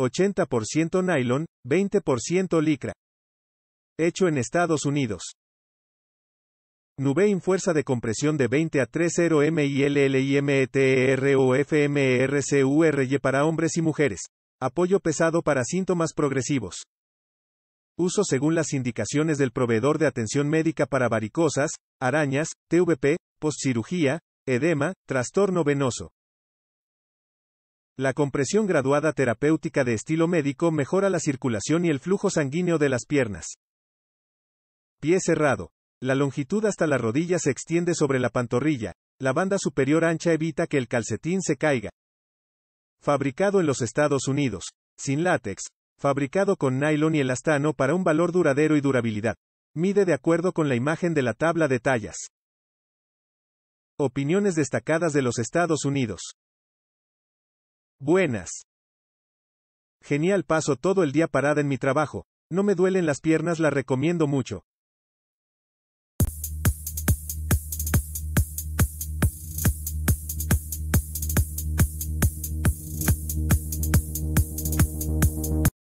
80% nylon, 20% licra. Hecho en Estados Unidos. en fuerza de compresión de 20 a 30 MILLIMETEROFMERCURY para hombres y mujeres. Apoyo pesado para síntomas progresivos. Uso según las indicaciones del proveedor de atención médica para varicosas, arañas, TVP, postcirugía, edema, trastorno venoso. La compresión graduada terapéutica de estilo médico mejora la circulación y el flujo sanguíneo de las piernas. Pie cerrado. La longitud hasta la rodilla se extiende sobre la pantorrilla. La banda superior ancha evita que el calcetín se caiga. Fabricado en los Estados Unidos. Sin látex. Fabricado con nylon y elastano para un valor duradero y durabilidad. Mide de acuerdo con la imagen de la tabla de tallas. Opiniones destacadas de los Estados Unidos. Buenas. Genial paso todo el día parada en mi trabajo. No me duelen las piernas, la recomiendo mucho.